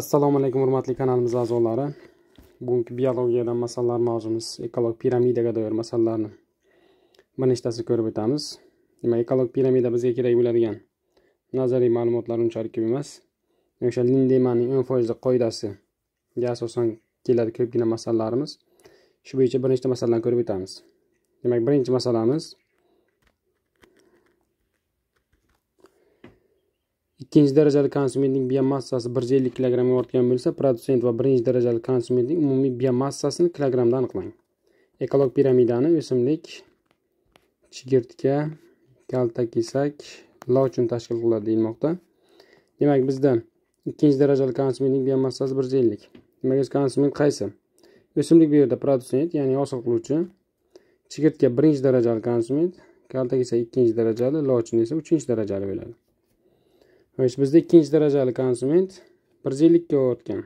assalomu alaykum hurmatli kanalimiz a'zolari bugungi biologiyadan masalalar mavzumiz ekolog piramidaga doir masalalarni bir nechtasi ko'rib o'tamiz nima ekolog piramida bizga kerak bo'ladigan nazariy ma'lumotlar unchalik ko'p emas o'sha lindemanning o'n foizli qoidasiga asosan keladi ko'pgina masalalarimiz shu bo'yicha bir nechta masalalarni ko'rib o'tamiz demak birinchi masalamiz ikkinchi darajali konsumentning biomassasi bir yuz ellik kilogrammga ortgan bo'lsa protsent va birinchi darajali konsumentning umumiy biomassasini kilogrammda aniqlang ekolog piramidani o'simlik chigirtka kaltakesak uchun tashkil qiladi deyilmoqda demak bizda ikkinchi darajali konsumentning biomassasi bir yuz ellik demak o'zi konsument qaysi o'simlik bu yerda protsent ya'ni hosil qiluvchi chigirtka birinchi darajali konsument kaltak ikkinchi darajali lochin esa uchinchi darajali bo'ladi xo'sh bizda ikkinchi darajali konsument bir yuz ellikka ortgan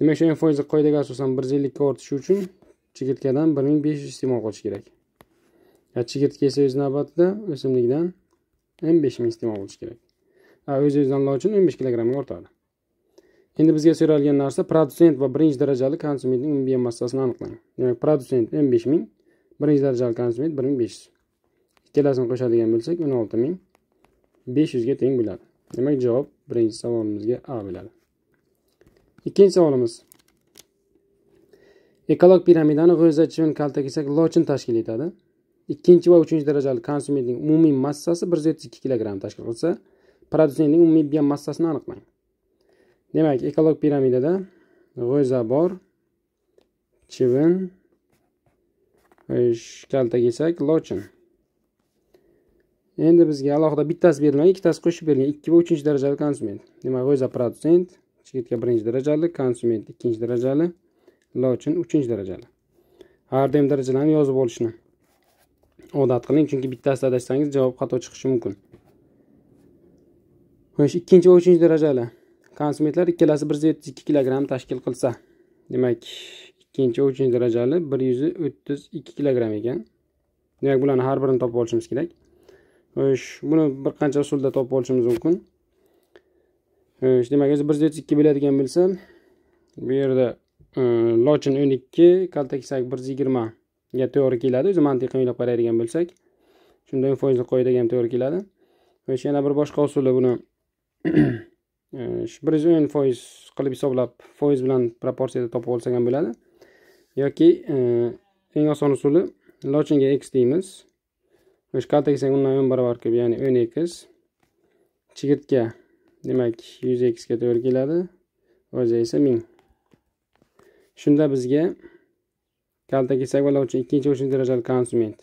demak shu foizi qoidaga asosan bir yuz ellikka ortishi uchun chigirtkadan bir ming besh yuz iste'mol qilish kerak chigirtka esa o'z navbatida o'simlikdan o'n besh ming iste'mol qilish kerak o'z o'zidan uchun o'n besh kilogrammga ortadi endi bizga so'ralgan narsa produsent va birinchi darajali konsumentning umumiy massasini aniqlang demak produsent o'n besh ming birinchi darajali konsument bir ming besh yuz ikkalasini qo'shadigan bo'lsak o'n olti ming besh yuzga teng bo'ladi demak javob birinchi savolimizga a bo'ladi ikkinchi savolimiz ekolog piramidani g'o'za chivin kaltakesak lochin tashkil etadi ikkinchi va uchinchi darajali konsumentning umumiy massasi bir yuz o'ttiz ikki kilogramm tashkil qilsa produsentning umumiy biomassasini aniqlang demak ekolog piramidada g'o'za bor chivin kaltakesak lochin endi bizga alohida bittasi berilgan ikkitasi qo'shib berilgan ikki va uchinchi darajali konsument demak g'o'za protsent chigitga birinchi darajali konsument ikkinchi darajali lochin uchinchi darajali har doim darajalarni yozib olishni odat qiling chunki bittasida adashsangiz javob xato chiqishi mumkin xo'sh ikkinchi va uchinchi darajali konsumentlar ikkalasi bir yuz ikki kilogramm tashkil qilsa demak ikkinchi va uchinchi darajali bir yuz o'ttiz ikki kilogramm ekan demak bularni har birini topib olishimiz kerak xo'sh buni bir qancha usulda topib olishimiz mumkin xo'sh demak o'zi bir yuz ikki biladigan bo'lsa bu yerda e, lochin o'n ikki kaltaksak bir yuz yigirmaga to'g'ri keladi o'zi mantiqiy o'ylab qaraydigan bo'lsak shunda o'n foizlik qoidaga ham to'g'ri keladi xo'sh yana bir boshqa usuli buni e, bir yuz o'n foiz qilib hisoblab foiz bilan proporsiyada topib olsak ham bo'ladi yoki e, eng oson usuli lochinga x deymiz o'shka tegsang undan o'n barobar ko'p ya'ni o'n ekiz chigirtka demak yuz ekizga to'g'ri keladi o'zi esa ming shunda bizga kalta kesak uchun ikkinchi uchinchi darajali konsument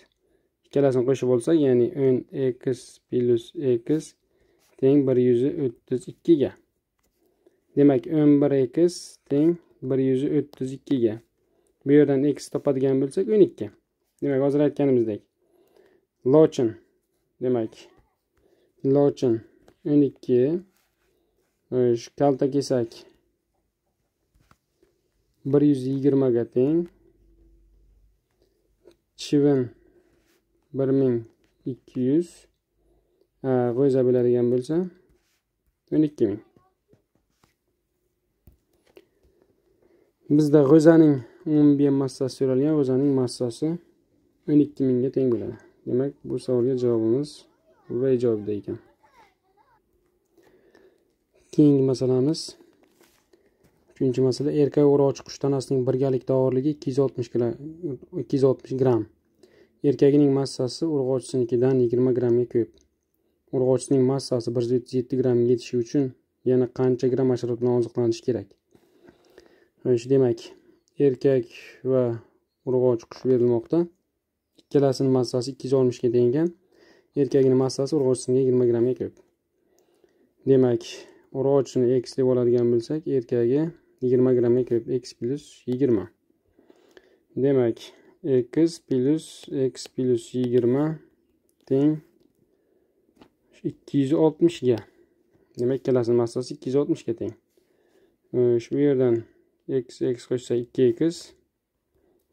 ikkalasini qo'shib olsak ya'ni o'n ekiz plyus ekiz teng bir yuz o'ttiz ikkiga demak o'n bir ekiz teng bir yuz o'ttiz ikkiga bu yerdan x topadigan bo'lsak o'n ikki demak hozir aytganimizdek lochin demak lochin o'n ikki xo'sh kaltakesak bir yuz yigirmaga teng chivin bir ming ikki yuz g'o'za bo'ladigan bo'lsa o'n ikki ming bizda g'o'zaning umumiy massasi so'ralgan g'o'zaning massasi o'n ikki mingga teng bo'ladi demak bu savolga javobimiz v javobida ekan keyingi masalamiz uchinchi masala erkak o'roqchi qush tanasining birgalikda og'irligi ikki yuz oltmish ikki yuz oltmish gramm erkagining massasi urg'ochisinikidan yigirma grammga ko'p urg'ochisining massasi bir yuz o'ttiz yetti grammga yetishi uchun yana qancha gramm hasharot bilan oziqlanish kerak demak erkak va urg'ochi qush berilmoqda ikkalasini massasi ikki yuz olmishga tenggan erkakni massasi urg'och simga yigirma grammga ko'p demak urg'ochini x deb oladigan bo'lsak erkagi yigirma grammga ko'p x plyus yigirma demak x plyus x plyus yigirma teng ikki yuz oltmishga demak ikkalasini massasi ikki yuz oltmishga teng shu yerdan x x qo'shsa ikki x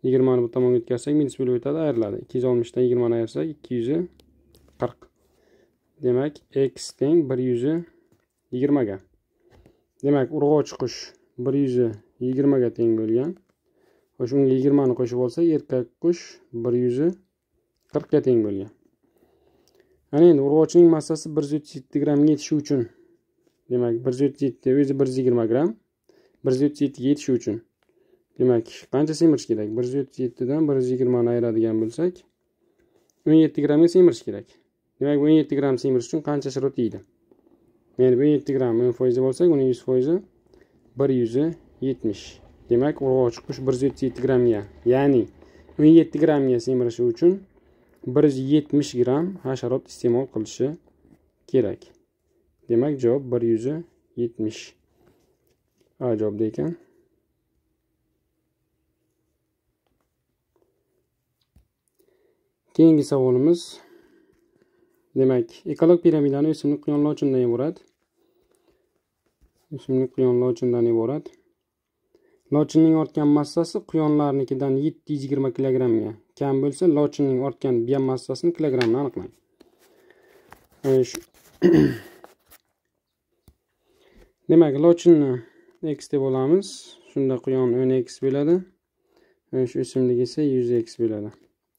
yigirmani bu tomonga o'tkazsak minus bo'lib o'tadi ayriladi ikki yuz oltmishdan yigirmani ayirsak ikki yuzi qirq demak x teng bir yuzi yigirmaga demak urg'ochi chiqish bir yuzi yigirmaga teng bo'lgan o'sha unga yigirmani qo'shib olsa erkak qush bir yuzi qirqga teng bo'lgan ana endi urg'ochining massasi bir yuz o'ttiz yetti grammga yetishi uchun demak bir yuz o'ttiz yetti o'zi bir yuz yigirma gramm bir yuz o'ttiz yettiga yetishi uchun demak qancha semirish kerak bir yuz o'ttiz yettidan bir yuz yigirmani ayiradigan bo'lsak o'n yetti grammga semirish kerak demak o'n yetti gramm semirish uchun qancha shirot deydi ya'ni o'n yetti gramm o'n foizi bo'lsak uning yuz foizi bir yuzi yetmish demak urg'och qush bir yuz o'ttiz yetti grammga ya'ni o'n yetti grammga semirishi uchun bir yuz yetmish gramm hasharot iste'mol qilishi kerak demak javob bir yuzi yetmish a javobda ekan keyingi savolimiz demak ekolog piramidani o'simlik quyonlochindan iborat o'simlik quyonlochindan iborat lochinning ortgan massasi quyonlarnikidan yetti yuz yigirma kilogrammga kam bo'lsa lochinning ortgan biomassasini kilogrammda aniqlang demak lochinni x deb olamiz shunda quyon o'n x bo'ladi shu o'simlik esa yuz x bo'ladi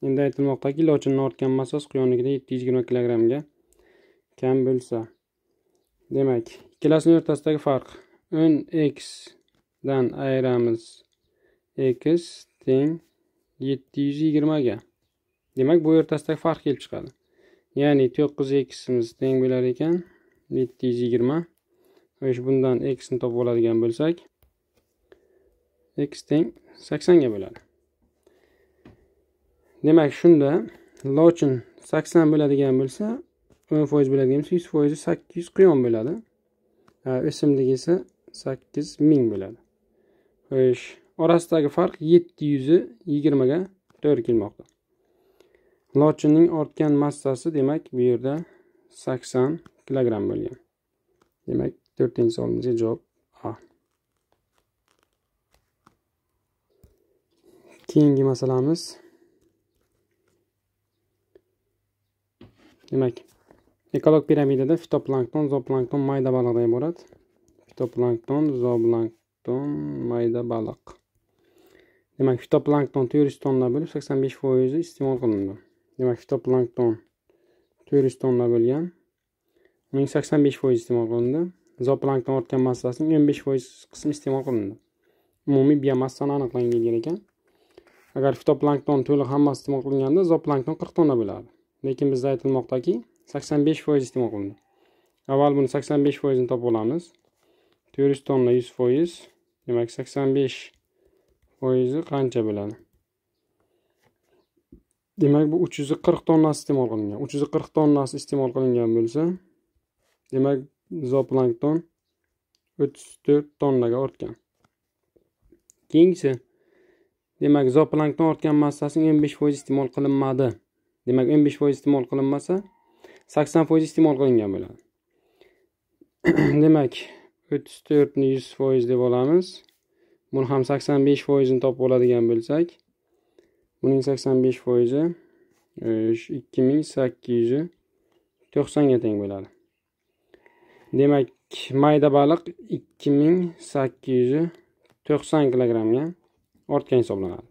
endi aytilmoqdaki lochinni ortgan massasi quyonligida yetti yuz yigirma kilogrammga kam bo'lsa demak ikkalasini o'rtasidagi farq o'n x dan ayiramiz x teng yetti yuz yigirmaga demak bu o'rtasidagi farq kelib chiqadi ya'ni to'qqiz eksimiz teng bo'lar ekan yetti yuz yigirma o'sha bundan xni topib oladigan bo'lsak x teng saksonga bo'ladi demak shunda lochin sakson bo'ladigan bo'lsa o'n foiz bo'ladigan bo'lsa yuz foizi sakkiz yuz quyon bo'ladi o'simlik esa sakkiz ming bo'ladi xo'sh orasidagi farq yetti yuz yigirmaga to'g'ri kelmoqda lochinning ortgan massasi demak bu yerda sakson kilogramm bo'lgan demak to'rtinchi savolimizga javob a keyingi masalamiz demak ekolog piramidada fitoplankton zooplankton mayda baliqdan iborat fitoplankton zooplankton mayda baliq demak fitoplankton to'rt yuz tonna bo'lib sakson besh foizi iste'mol demak fitoplankton to'rt yuz tonna bo'lgan uning sakson iste'mol zooplankton ortgan massasining 15% besh foiz qismi iste'mol qilindi umumiy biomassani aniqlangan ekan agar fitoplankton to'liq hammasi iste'mol qilinganda zooplankton 40 tonna bo'ladi lekin bizda aytilmoqdaki sakson besh foiz iste'mol qilindi avval buni sakson besh foizini topib olamiz to'rt yuz tonna yuz foiz demak sakson besh foizi qancha bo'ladi demak bu uch yuz qirq tonnasi iste'mol qilingan uch yuz qirq tonnasi iste'mol qilingan bo'lsa demak zooplankton o'ttiz to'rt tonnaga ortgan keyingisi demak zooplankton ortgan massasining o'n besh foizi iste'mol qilinmadi demak o'n besh foiz iste'mol qilinmasa sakson foiz iste'mol qilingan bo'ladi demak o'ttiz to'rtni yuz foiz deb olamiz buni ham sakson besh foizini topib oladigan bo'lsak buning sakson besh foizi e, ikki ming sakkiz yuz to'qsonga teng bo'ladi demak mayda baliq ikki ming sakkiz yuz to'qson kilogrammga ortgan hisoblanadi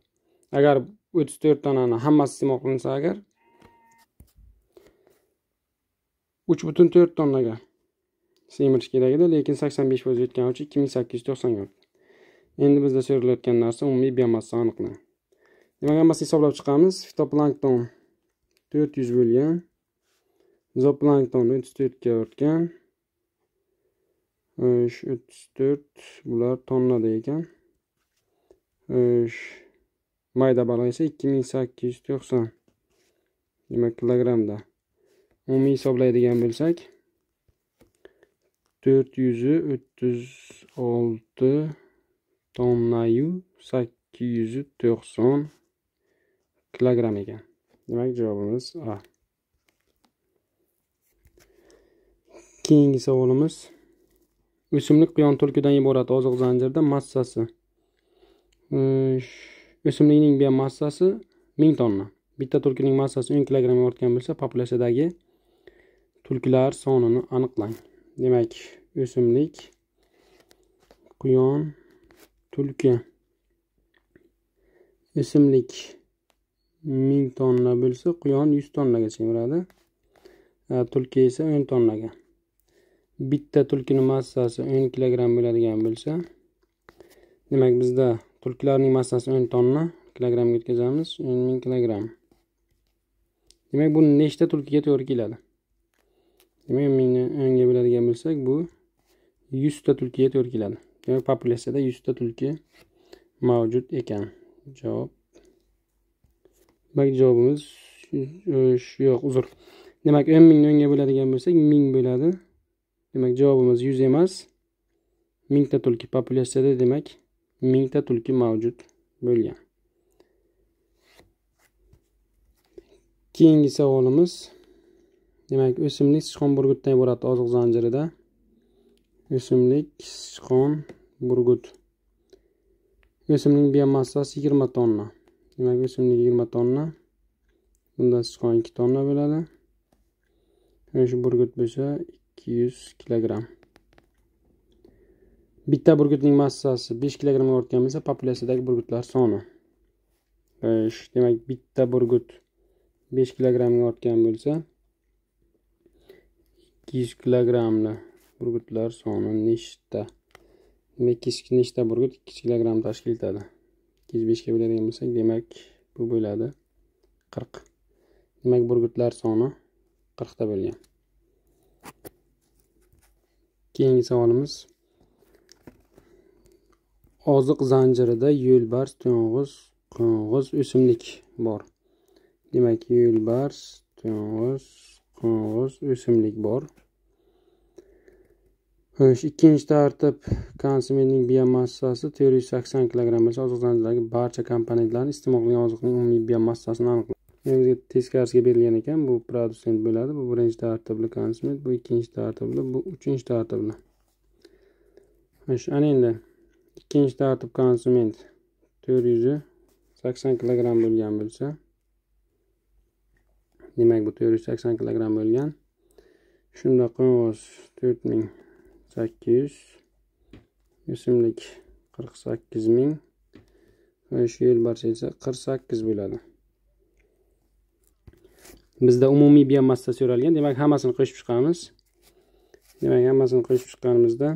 agar o'ttiz to'rt donani hammasi iste'mol qilinsa agar uch butun to'rt tonnaga semirish kerak edi lekin sakson besh foiz yetgani uchun ikki ming sakkiz yuz to'qson endi bizda so'ralayotgan narsa umumiy biomassa aniqlan demak hammasini hisoblab chiqamiz fitoplankton to'rt yuz bo'lgan zooplankton o'ttiz to'rtga ortgan o'sh e, o'ttiz to'rt bular tonnada ekan o'sh e, mayda baliq esa ikki ming sakkiz yuz to'qson demak kilogrammda umumiy hisoblaydigan bo'lsak to'rt yuz o'ttiz olti tonnayu sakkiz yuz to'qson kilogramm ekan demak javobimiz a keyingi savolimiz o'simlik quyon tulkidan iborat oziq zanjirida massasi o'simlikning biomassasi ming tonna bitta tulkining massasi o'n kilogrammga ortgan bo'lsa populyatsiyadagi Tulkilar sonunu aniqlang. Demak, o'simlik, quyon, tulki. O'simlik 1000 tonla bo'lsa, quyon 100 tonnagacha bo'ladi. Tulki esa 10 tonla tonnaga. Bitta tulkini massasi 10 kilogramm bo'ladigan bo'lsa, demak bizda tulkilarning massası 10 tonla, kilogram yetkazamiz, 10 kilogram. kilogramm. Demak, bu nechta tulkiga to'g'ri keladi? demak mingni o'nga bo'ladigan bo'lsak bu yuzta tulkiga to'g'ri keladi demak populyatsiyada yuzta tulki mavjud ekan javob demak javobimiz yo'q uzr demak o'n mingni o'nga bo'ladigan bo'lsak ming bo'ladi demak javobimiz yuz emas mingta tulki populyatsiyada demak mingta tulki mavjud bo'lgan keyingi savolimiz demak o'simlik sichqon burgutdan iborat oziq zanjirida o'simlik sichqon burgut o'simlik biomassasi yigirma tonna demak o'simlik yigirma tonna bunda sichqon ikki tonna bo'ladi shu burgut bo'lsa ikki yuz kilogramm bitta burgutning massasi besh kilogrammga ortgan bo'lsa populyatsiyadagi burgutlar soni demak bitta burgut besh kilogrammga ortgan bo'lsa ikki yuz kilogrammli burgutlar soni nechta demak kichik nechta burgut ikki yuz kilogramm tashkil etadi ikki yuz beshga bo'ladigan bo'lsak demak bu bo'ladi qirq demak burgutlar soni qirqta bo'lgan keyingi savolimiz oziq zanjirida yo'lbars to'ng'iz qo'ng'iz o'simlik bor demak yo'lbars to'ng'iz qog'oz o'simlik bor xo'sh ikkinchi tartib konsumentning biomassasi to'rt yuz sakson kilogramm bo'lsa oziqlantiriladigan barcha komponentlarni iste'mol qilgan oziqning umumiy biomassasini aniqlaydi bizga teskarisiga berilgan ekan bu produsent bo'ladi bu birinchi tartibli konsument bu ikkinchi tartibli bu uchinchi tartibli xo'sh ana endi ikkinchi tartib konsument to'rt yuz sakson kilogramm bo'lgan bo'lsa demak bu to'rt yuz sakson kilogramm bo'lgan shunda qo'ng'iz to'rt ming sakkiz yuz o'simlik qirq sakkiz ming va shu yil esa qirq sakkiz bo'ladi bizda umumiy biomassa so'ralgan demak hammasini qo'shib chiqamiz demak hammasini qo'shib chiqqanimizda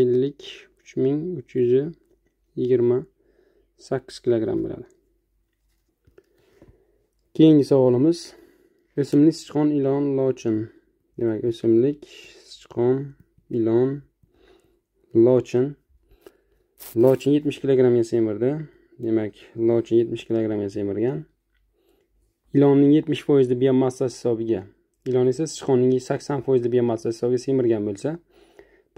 ellik uch ming uch yuz yigirma sakkiz kilogramm bo'ladi keyingi savolimiz o'simlik sichqon ilon lochin demak o'simlik sichqon ilon lochin lochin yetmish kilogrammga semirdi demak lochin yetmish kilogrammga semirgan ilonning yetmish foizli biomassasi hisobiga ilon esa sichqonning sakson foizli biomassasi hisobiga semirgan bo'lsa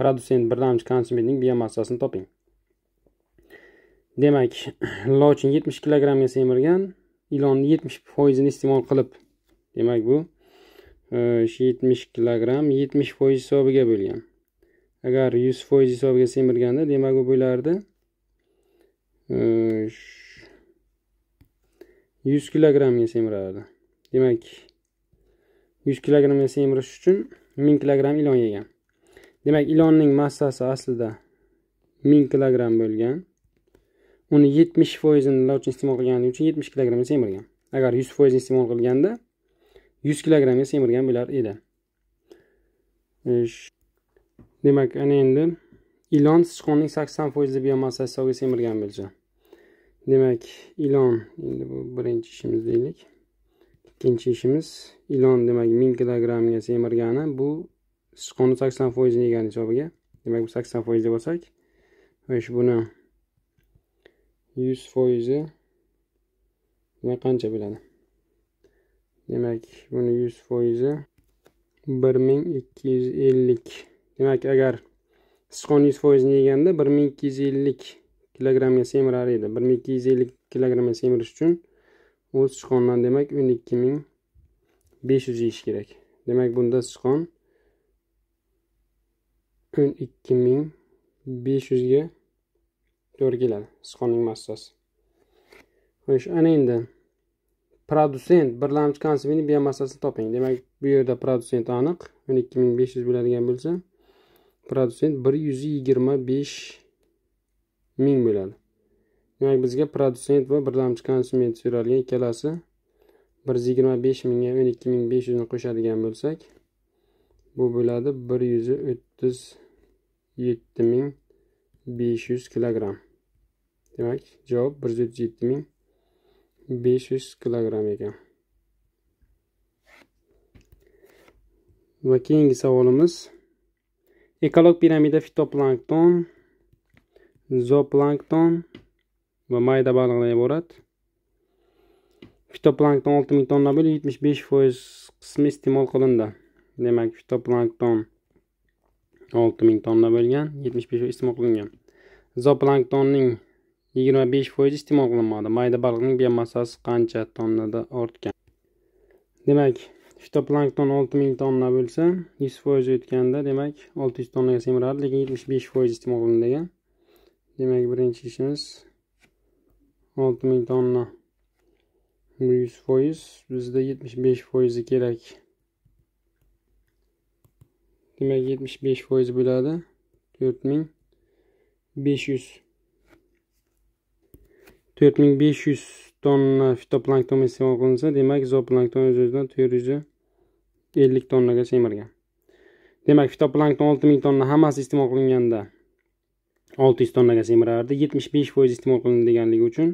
produsent bir konsumentning biomassasini toping demak lochin yetmish kilogrammga semirgan ilonni yetmish foizini iste'mol qilib demak bu e, shu yetmish kilogramm yetmish foiz hisobiga bo'lgan agar yuz foiz hisobiga semirganda demak u bo'lardi e, yuz kilogrammga semirardi demak yuz kilogrammga semirish uchun ming kilogramm ilon yegan demak ilonning massasi aslida ming kilogramm bo'lgan uni yetmish foizini nima iste'mol qilgani uchun yetmish kilogramm semirgan agar yuz foizini iste'mol qilganda yuz kilogramm semirgan bo'lar edi e, demak ana endi ilon sichqonning sakson foizi biomassasi suvga semirgan bo'lsa demak ilon endi bu birinchi ishimiz deylik ikkinchi ishimiz ilon demak ming kilogrammga semirgani bu sichqonni sakson foizini yegani hisobiga demak bu sakson foiz deb olsak buni yuz foizi demak qancha bo'ladi demak buni yuz foizi bir ming ikki yuz ellik demak agar sichqon yuz foizini yeganda bir ming ikki yuz ellik kilogrammga semirar edi bir ming ikki yuz ellik kilogrammga semirish uchun u sichqondan demak o'n ikki ming besh yuz yeyish kerak demak bunda sichqon o'n ikki ming besh yuzga to'g'ri keladi sichqonning massasi xo'sh ana endi produsent birlamchi konsobini biomassasini toping demak bu yerda produsent aniq o'n ikki ming besh yuz bo'ladigan bo'lsa produsent bir yuz yigirma besh ming bo'ladi demak bizga produsent va birlamchi konsument so'ralgan ikkalasi bir yuz yigirma besh mingga o'n ikki ming besh yuzni qo'shadigan bo'lsak bu bo'ladi bir yuz o'ttiz yetti ming besh yuz kilogramm demak javob bir yuz o'ttiz yetti ming besh yuz kilogramm ekan va keyingi savolimiz ekolog piramida fitoplankton zooplankton va mayda baliqlar iborat fitoplankton olti ming tonna bo'lib yetmish besh foiz qismi iste'mol qilindi demak fitoplankton olti ming tonna bo'lgan yetmish besh foiz iste'mol qilingan zooplanktonning yigirma besh foiz iste'mol qilinmoqda mayda baliqning biomassasi qancha tonnada ortgan demak fitoplankton olti ming tonna bo'lsa yuz foiz o'tganda demak olti yuz tonnaga semiradi lekin yetmish besh foiz iste'mol qilindi degan demak birinchi ishimiz olti ming tonna bu yuz foiz bizda yetmish besh foizi kerak demak yetmish besh foiz bo'ladi to'rt ming besh yuz to'rt ming besh yuz tonna fitoplankton iste'mol qilinsa demak zooplankton o'z o'zidan to'rt yuz ellik tonnaga semirgan demak fitoplankton olti ming tonna hammasi iste'mol qilinganda olti yuz tonnaga semirardi yetmish besh foiz iste'mol qilindi deganligi uchun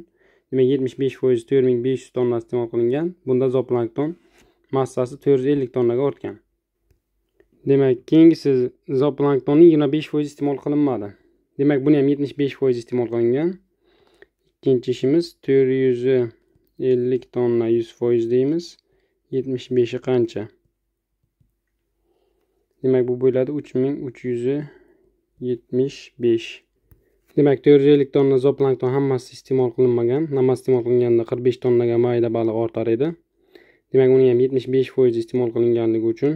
demak yetmish besh foiz to'rt ming besh yuz tonna iste'mol qilingan bunda zooplankton massasi to'rt yuz ellik tonnaga ortgan demak keyingisi zooplanktonning yigirma besh foizi iste'mol qilinmadi demak buni ham yetmish besh foiz iste'mol qilingan ikkinchi ishimiz to'rt yuz ellik tonna yuz foiz deymiz yetmish beshi qancha demak bu bo'ladi uch ming uch yuz yetmish besh demak to'rt yuz ellik tonna zoplankton hammasi iste'mol qilinmagan hammasi iste'mol qilinganda qirq besh tonnaga mayda baliq ortar edi demak uni ham yetmish besh foiz iste'mol qilinganligi uchun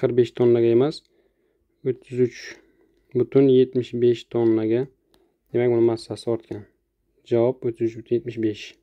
qirq besh tonnaga emas o'ttiz uch butun yetmish besh tonnaga demak uni massasi ortgan Cevap 375.